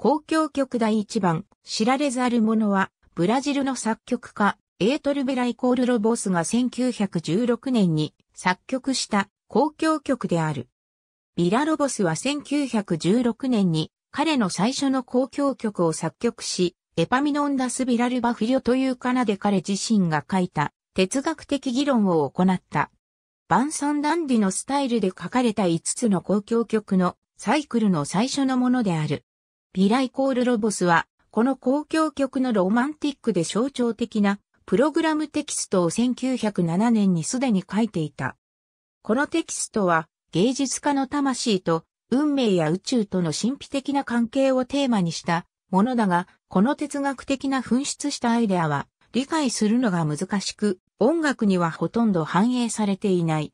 交響曲第1番、知られざる者は、ブラジルの作曲家、エートルベライコールロボスが1916年に作曲した交響曲である。ビラロボスは1916年に彼の最初の交響曲を作曲し、エパミノンダス・ビラルバ・フィリョという奏で彼自身が書いた哲学的議論を行った。バンサン・ダンディのスタイルで書かれた5つの交響曲のサイクルの最初のものである。ビライコールロボスは、この公共曲のロマンティックで象徴的なプログラムテキストを1907年にすでに書いていた。このテキストは芸術家の魂と運命や宇宙との神秘的な関係をテーマにしたものだが、この哲学的な紛失したアイデアは理解するのが難しく、音楽にはほとんど反映されていない。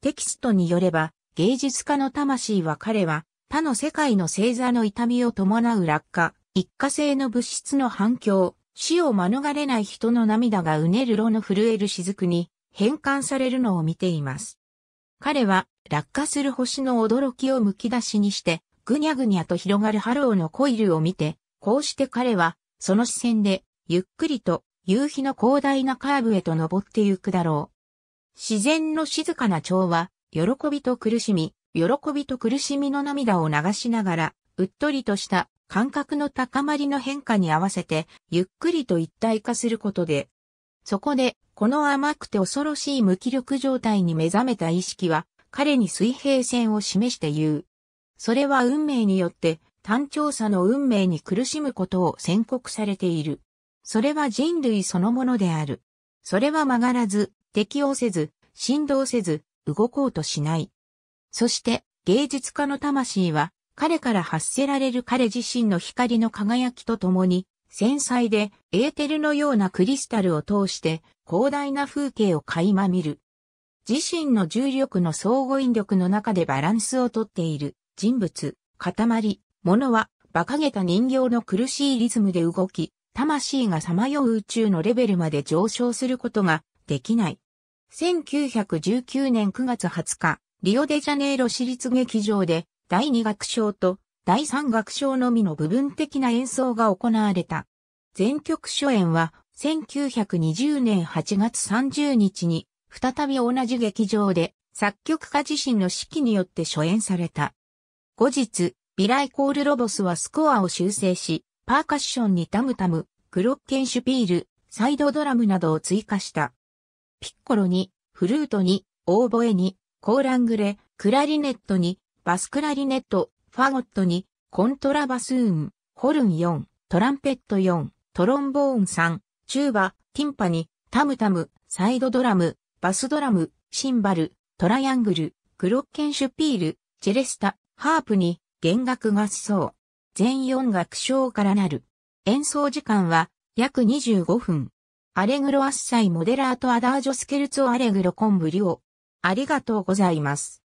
テキストによれば、芸術家の魂は彼は他の世界の星座の痛みを伴う落下、一過性の物質の反響、死を免れない人の涙がうねる炉の震える雫に変換されるのを見ています。彼は落下する星の驚きをむき出しにして、ぐにゃぐにゃと広がるハローのコイルを見て、こうして彼は、その視線で、ゆっくりと、夕日の広大なカーブへと登ってゆくだろう。自然の静かな調和、喜びと苦しみ、喜びと苦しみの涙を流しながら、うっとりとした感覚の高まりの変化に合わせて、ゆっくりと一体化することで、そこで、この甘くて恐ろしい無気力状態に目覚めた意識は、彼に水平線を示して言う。それは運命によって、単調さの運命に苦しむことを宣告されている。それは人類そのものである。それは曲がらず、適応せず、振動せず、動こうとしない。そして芸術家の魂は彼から発せられる彼自身の光の輝きとともに繊細でエーテルのようなクリスタルを通して広大な風景を垣間見る。自身の重力の相互引力の中でバランスをとっている人物、塊、物は馬鹿げた人形の苦しいリズムで動き、魂がさまよう宇宙のレベルまで上昇することができない。1919年9月20日、リオデジャネイロ市立劇場で第2楽章と第3楽章のみの部分的な演奏が行われた。全曲初演は1920年8月30日に再び同じ劇場で作曲家自身の指揮によって初演された。後日、ビライコールロボスはスコアを修正し、パーカッションにタムタム、クロッケンシュピール、サイドドラムなどを追加した。ピッコロに、フルートに、オーボエに、コーラングレ、クラリネットに、バスクラリネット、ファゴットに、コントラバスーン、ホルン4、トランペット4、トロンボーン3、チューバ、ティンパニ、タムタム、サイドドラム、バスドラム、シンバル、トライアングル、クロッケンシュピール、チェレスタ、ハープに弦楽合奏。全4楽章からなる。演奏時間は約25分。アレグロアッサイモデラートアダージョスケルツオアレグロコンブリオありがとうございます。